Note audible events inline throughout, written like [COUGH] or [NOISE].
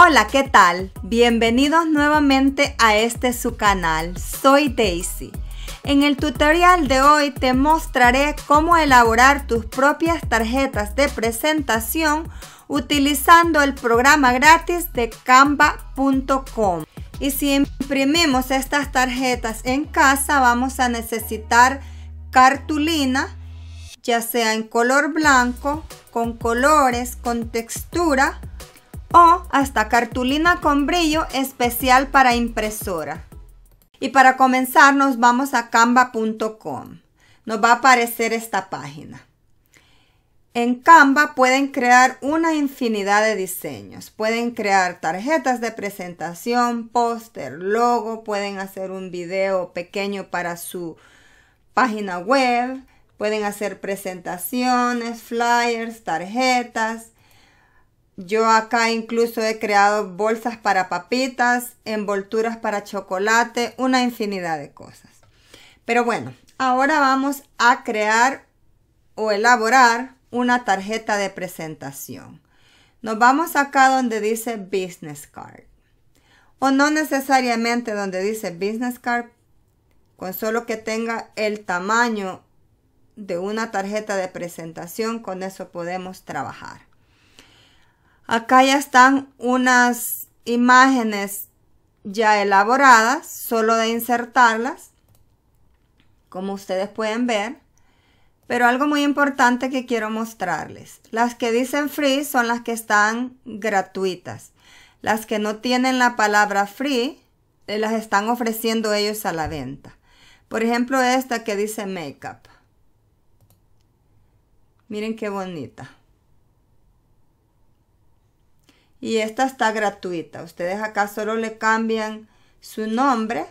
Hola, ¿qué tal? Bienvenidos nuevamente a este su canal. Soy Daisy. En el tutorial de hoy te mostraré cómo elaborar tus propias tarjetas de presentación utilizando el programa gratis de canva.com. Y si imprimimos estas tarjetas en casa vamos a necesitar cartulina, ya sea en color blanco, con colores, con textura o hasta cartulina con brillo especial para impresora. Y para comenzar nos vamos a canva.com. Nos va a aparecer esta página. En Canva pueden crear una infinidad de diseños. Pueden crear tarjetas de presentación, póster, logo, pueden hacer un video pequeño para su página web, pueden hacer presentaciones, flyers, tarjetas, yo acá incluso he creado bolsas para papitas, envolturas para chocolate, una infinidad de cosas. Pero bueno, ahora vamos a crear o elaborar una tarjeta de presentación. Nos vamos acá donde dice Business Card. O no necesariamente donde dice Business Card, con solo que tenga el tamaño de una tarjeta de presentación, con eso podemos trabajar. Acá ya están unas imágenes ya elaboradas, solo de insertarlas, como ustedes pueden ver. Pero algo muy importante que quiero mostrarles. Las que dicen free son las que están gratuitas. Las que no tienen la palabra free, eh, las están ofreciendo ellos a la venta. Por ejemplo, esta que dice makeup. Miren qué bonita y esta está gratuita. Ustedes acá solo le cambian su nombre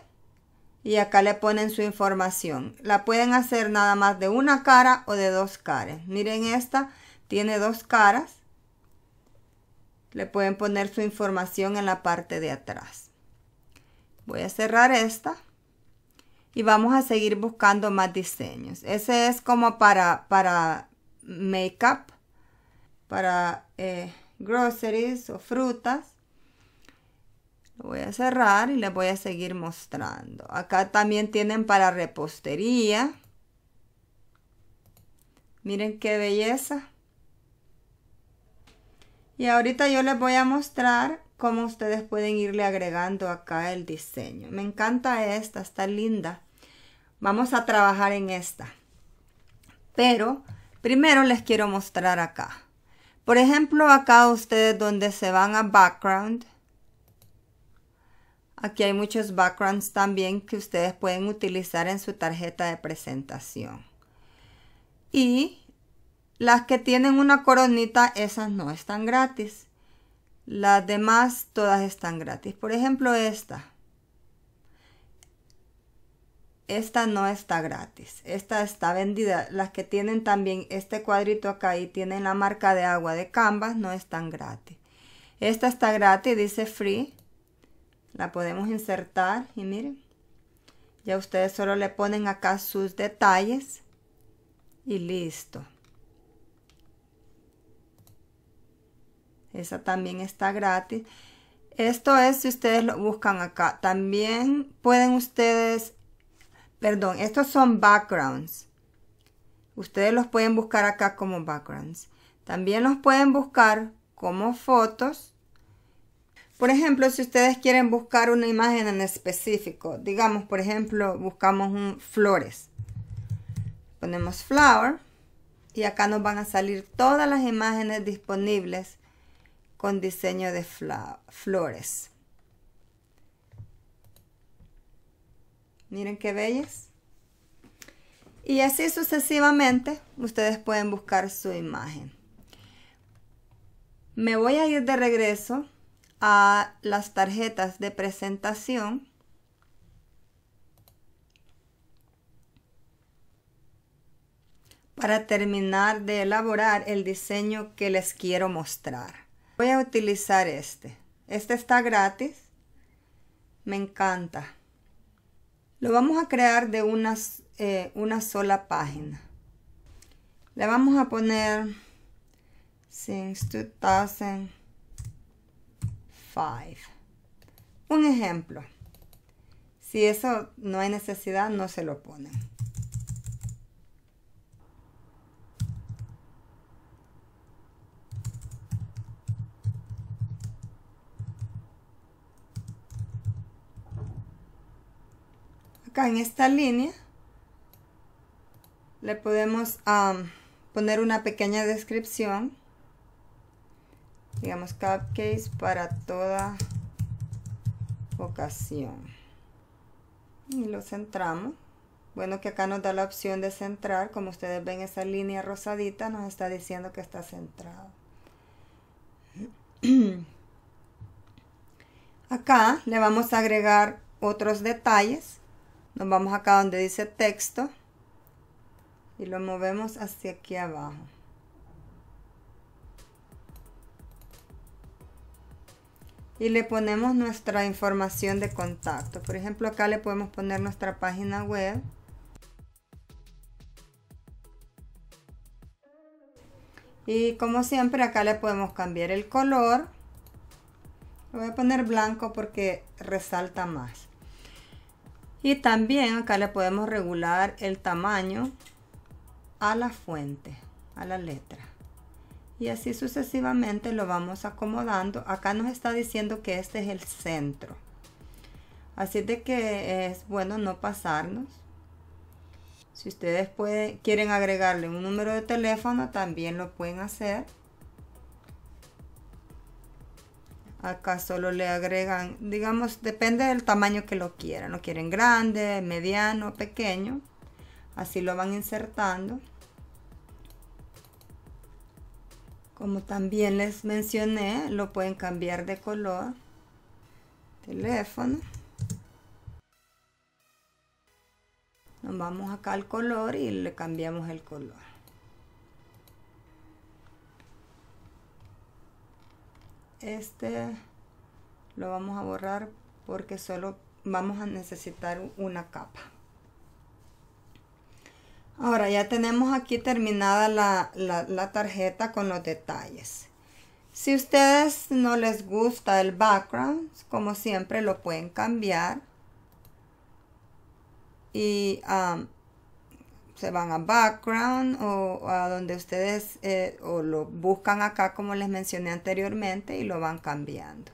y acá le ponen su información. La pueden hacer nada más de una cara o de dos caras. Miren esta, tiene dos caras. Le pueden poner su información en la parte de atrás. Voy a cerrar esta. Y vamos a seguir buscando más diseños. Ese es como para, para make-up. Para... Eh, groceries o frutas. Lo voy a cerrar y les voy a seguir mostrando. Acá también tienen para repostería. Miren qué belleza. Y ahorita yo les voy a mostrar cómo ustedes pueden irle agregando acá el diseño. Me encanta esta, está linda. Vamos a trabajar en esta. Pero primero les quiero mostrar acá. Por ejemplo, acá ustedes donde se van a background. Aquí hay muchos backgrounds también que ustedes pueden utilizar en su tarjeta de presentación. Y las que tienen una coronita, esas no están gratis. Las demás todas están gratis. Por ejemplo, esta esta no está gratis, esta está vendida. Las que tienen también este cuadrito acá y tienen la marca de agua de Canvas no están gratis. Esta está gratis, dice free. La podemos insertar y miren, ya ustedes solo le ponen acá sus detalles y listo. Esa también está gratis. Esto es si ustedes lo buscan acá. También pueden ustedes perdón, estos son backgrounds. Ustedes los pueden buscar acá como backgrounds. También los pueden buscar como fotos. Por ejemplo, si ustedes quieren buscar una imagen en específico, digamos, por ejemplo, buscamos un flores. Ponemos flower y acá nos van a salir todas las imágenes disponibles con diseño de flores. Miren qué bellas. Y así sucesivamente, ustedes pueden buscar su imagen. Me voy a ir de regreso a las tarjetas de presentación. Para terminar de elaborar el diseño que les quiero mostrar. Voy a utilizar este. Este está gratis. Me encanta. Lo vamos a crear de una, eh, una sola página. Le vamos a poner since 2005. Un ejemplo. Si eso no hay necesidad, no se lo ponen. acá en esta línea le podemos poner una pequeña descripción digamos cupcakes para toda ocasión y lo centramos bueno que acá nos da la opción de centrar como ustedes ven esa línea rosadita nos está diciendo que está centrado [CLEARS THROAT] acá le vamos a agregar otros detalles nos vamos acá donde dice texto y lo movemos hacia aquí abajo. Y le ponemos nuestra información de contacto. Por ejemplo, acá le podemos poner nuestra página web. Y como siempre acá le podemos cambiar el color. Lo voy a poner blanco porque resalta más. Y también acá le podemos regular el tamaño a la fuente, a la letra. Y así sucesivamente lo vamos acomodando. Acá nos está diciendo que este es el centro. Así de que es bueno no pasarnos. Si ustedes pueden, quieren agregarle un número de teléfono, también lo pueden hacer. Acá solo le agregan, digamos, depende del tamaño que lo quieran. Lo quieren grande, mediano, pequeño. Así lo van insertando. Como también les mencioné, lo pueden cambiar de color. Teléfono. Nos vamos acá al color y le cambiamos el color. este lo vamos a borrar porque solo vamos a necesitar una capa ahora ya tenemos aquí terminada la, tarjeta con los detalles si ustedes no les gusta el background como siempre lo pueden cambiar y um, se van a background o, a donde ustedes eh, o lo buscan acá como les mencioné anteriormente y lo van cambiando.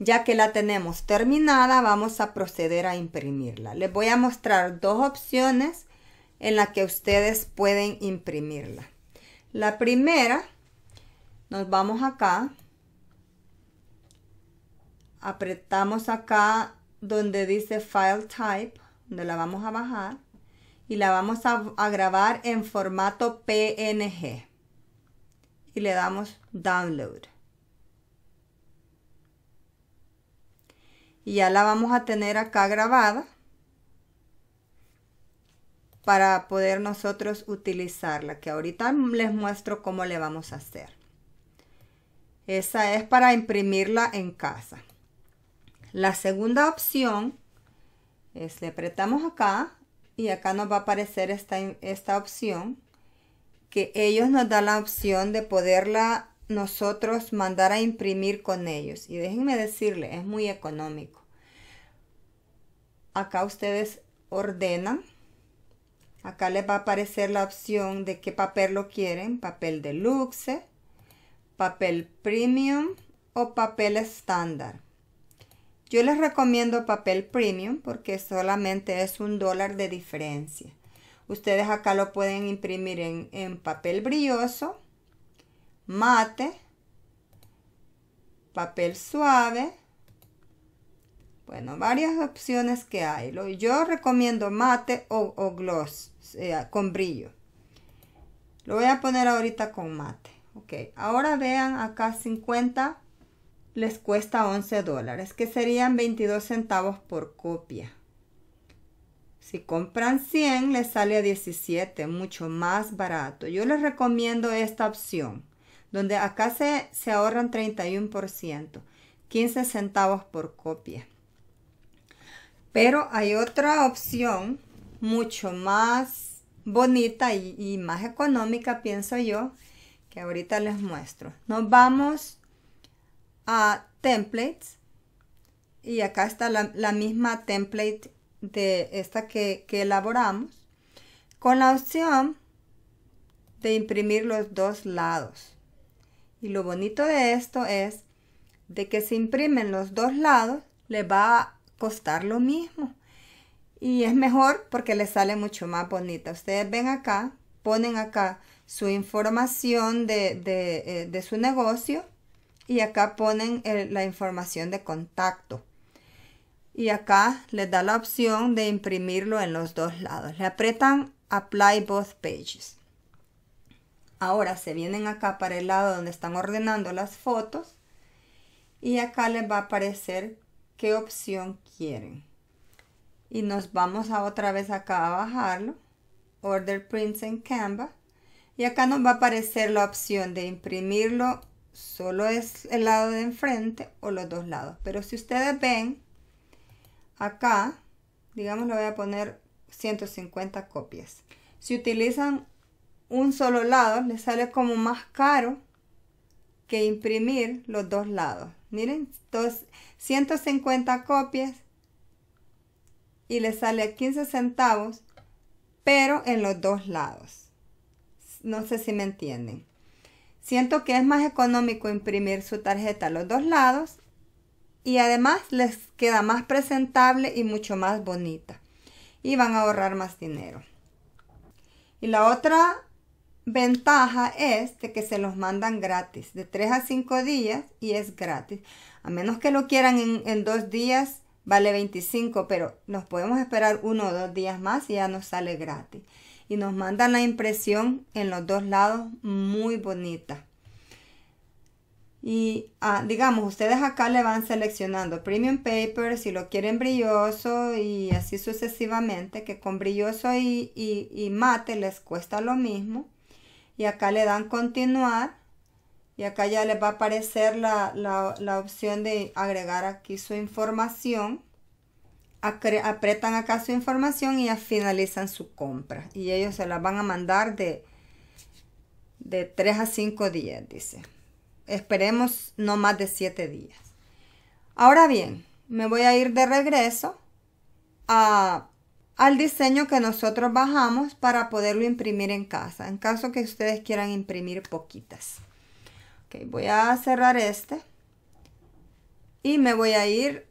Ya que la tenemos terminada, vamos a proceder a imprimirla. Les voy a mostrar dos opciones en las que ustedes pueden imprimirla. La primera, nos vamos acá, apretamos acá donde dice File Type, donde la vamos a bajar y la vamos a, grabar en formato PNG. Y le damos download. Y ya la vamos a tener acá grabada para poder nosotros utilizarla, que ahorita les muestro cómo le vamos a hacer. Esa es para imprimirla en casa. La segunda opción es, le apretamos acá y acá nos va a aparecer esta, esta opción que ellos nos dan la opción de poderla nosotros mandar a imprimir con ellos. Y déjenme decirle, es muy económico. Acá ustedes ordenan. Acá les va a aparecer la opción de qué papel lo quieren. Papel deluxe, papel premium o papel estándar. Yo les recomiendo papel premium porque solamente es un dólar de diferencia. Ustedes acá lo pueden imprimir en, papel brilloso, mate, papel suave. Bueno, varias opciones que hay. Yo recomiendo mate o, o gloss con brillo. Lo voy a poner ahorita con mate. Ok, ahora vean acá 50 les cuesta 11 dólares, que serían 22 centavos por copia. Si compran 100, les sale a 17, mucho más barato. Yo les recomiendo esta opción, donde acá se, se ahorran 31%, 15 centavos por copia. Pero hay otra opción mucho más bonita y, y más económica, pienso yo, que ahorita les muestro. Nos vamos a templates y acá está la, misma template de esta que, elaboramos con la opción de imprimir los dos lados. Y lo bonito de esto es de que se si imprimen los dos lados, le va a costar lo mismo. Y es mejor porque le sale mucho más bonita. Ustedes ven acá, ponen acá su información de, de, eh, de su negocio y acá ponen la información de contacto. Y acá les da la opción de imprimirlo en los dos lados. Le apretan Apply Both Pages. Ahora se vienen acá para el lado donde están ordenando las fotos y acá les va a aparecer qué opción quieren. Y nos vamos a otra vez acá a bajarlo. Order Prints in Canva. Y acá nos va a aparecer la opción de imprimirlo solo es el lado de enfrente o los dos lados. Pero si ustedes ven, acá, digamos, le voy a poner 150 copias. Si utilizan un solo lado, le sale como más caro que imprimir los dos lados. Miren, dos, 150 copias y le sale a 15 centavos, pero en los dos lados. No sé si me entienden. Siento que es más económico imprimir su tarjeta a los dos lados y además les queda más presentable y mucho más bonita. Y van a ahorrar más dinero. Y la otra ventaja es de que se los mandan gratis, de 3 a 5 días y es gratis. A menos que lo quieran en, en dos días, vale 25, pero nos podemos esperar uno o dos días más y ya nos sale gratis y nos mandan la impresión en los dos lados muy bonita. Y ah, digamos, ustedes acá le van seleccionando premium paper si lo quieren brilloso y así sucesivamente, que con brilloso y, mate les cuesta lo mismo. Y acá le dan continuar y acá ya les va a aparecer la, la opción de agregar aquí su información apretan acá su información y ya finalizan su compra. Y ellos se la van a mandar de, de 3 a 5 días, dice. Esperemos no más de 7 días. Ahora bien, me voy a ir de regreso a, al diseño que nosotros bajamos para poderlo imprimir en casa, en caso que ustedes quieran imprimir poquitas. voy a cerrar este y me voy a ir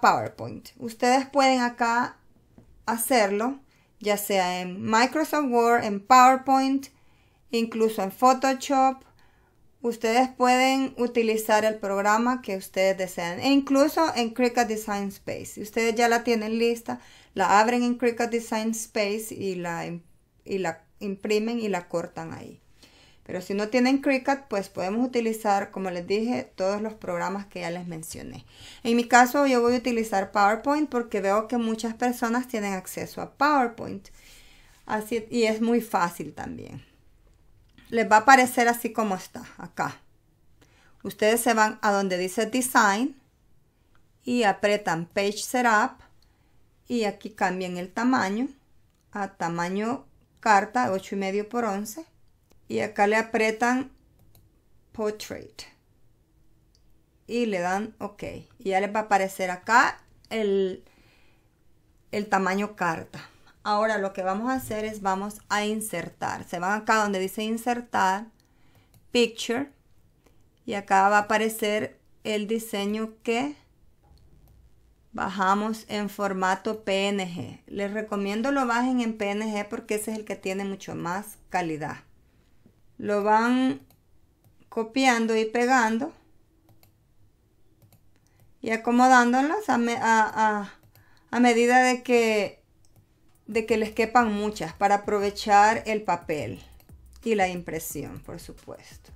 PowerPoint. Ustedes pueden acá hacerlo, ya sea en Microsoft Word, en PowerPoint, incluso en Photoshop. Ustedes pueden utilizar el programa que ustedes desean, e incluso en Cricut Design Space. Si ustedes ya la tienen lista, la abren en Cricut Design Space y la, y la imprimen y la cortan ahí. Pero si no tienen Cricut, pues podemos utilizar, como les dije, todos los programas que ya les mencioné. En mi caso, yo voy a utilizar PowerPoint porque veo que muchas personas tienen acceso a PowerPoint. Así, y es muy fácil también. Les va a aparecer así como está, acá. Ustedes se van a donde dice Design y apretan Page Setup y aquí cambian el tamaño a tamaño carta 8,5 por 11 y acá le apretan portrait y le dan ok y ya les va a aparecer acá el, el tamaño carta ahora lo que vamos a hacer es vamos a insertar se van acá donde dice insertar picture y acá va a aparecer el diseño que bajamos en formato PNG. Les recomiendo lo bajen en PNG porque ese es el que tiene mucho más calidad lo van copiando y pegando y acomodándolas a, a, medida de que, de que les quepan muchas para aprovechar el papel y la impresión, por supuesto.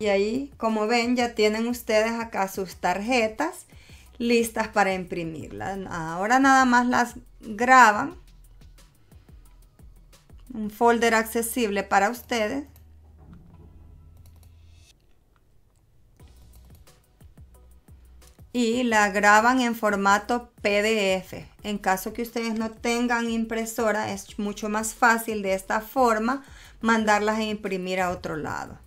Y ahí, como ven, ya tienen ustedes acá sus tarjetas listas para imprimirlas. Ahora nada más las graban un folder accesible para ustedes. Y la graban en formato PDF. En caso que ustedes no tengan impresora, es mucho más fácil de esta forma mandarlas a imprimir a otro lado.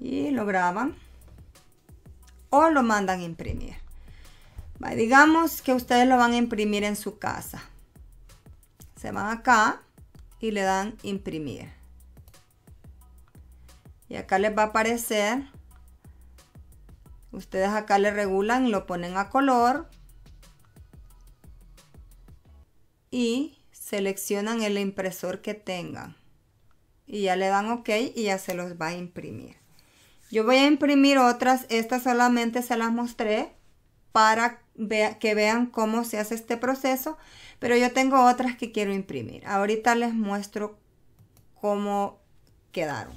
Y lo graban o lo mandan a imprimir. digamos que ustedes lo van a imprimir en su casa. Se van acá y le dan imprimir. Y acá les va a aparecer. Ustedes acá le regulan, lo ponen a color. Y seleccionan el impresor que tengan. Y ya le dan OK y ya se los va a imprimir. Yo voy a imprimir otras, estas solamente se las mostré para que vean cómo se hace este proceso, pero yo tengo otras que quiero imprimir. Ahorita les muestro cómo quedaron.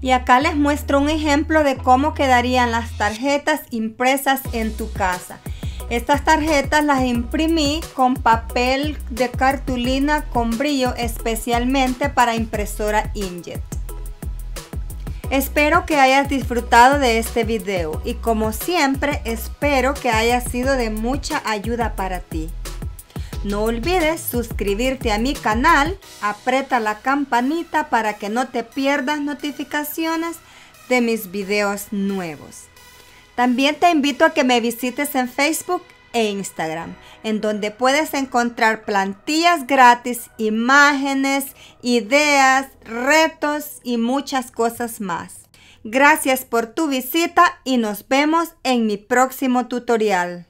Y acá les muestro un ejemplo de cómo quedarían las tarjetas impresas en tu casa. Estas tarjetas las imprimí con papel de cartulina con brillo especialmente para impresora Injet. Espero que hayas disfrutado de este video y como siempre espero que haya sido de mucha ayuda para ti. No olvides suscribirte a mi canal, aprieta la campanita para que no te pierdas notificaciones de mis videos nuevos. También te invito a que me visites en Facebook e Instagram, en donde puedes encontrar plantillas gratis, imágenes, ideas, retos y muchas cosas más. Gracias por tu visita y nos vemos en mi próximo tutorial.